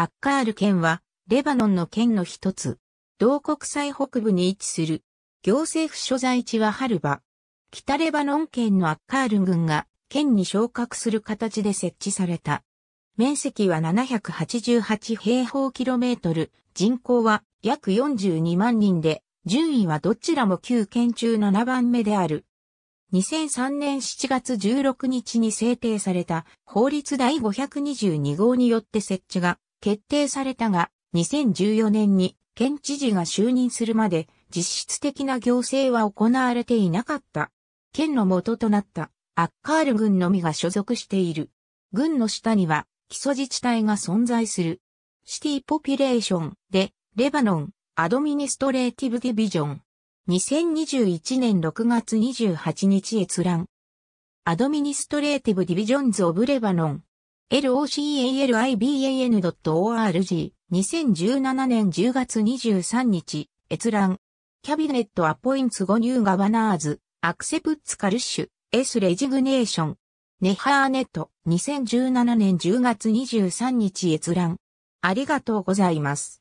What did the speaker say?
アッカール県は、レバノンの県の一つ。同国際北部に位置する。行政府所在地はハルバ。北レバノン県のアッカール郡が、県に昇格する形で設置された。面積は788平方キロメートル、人口は約42万人で、順位はどちらも旧県中7番目である。2003年7月16日に制定された法律第522号によって設置が決定されたが、2014年に県知事が就任するまで実質的な行政は行われていなかった。県の元となったアッカール軍のみが所属している。軍の下には基礎自治体が存在する。シティポピュレーションでレバノンアドミニストレーティブディビジョン。2021年6月28日閲覧。アドミニストレーティブディビジョンズ・オブ・レバノン。localiban.org 2017年10月23日、閲覧。キャビネットアポインツ5ニューガバナーズ、アクセプツカルッシュ、S レジグネーション。ネハーネット2017年10月23日閲覧。ありがとうございます。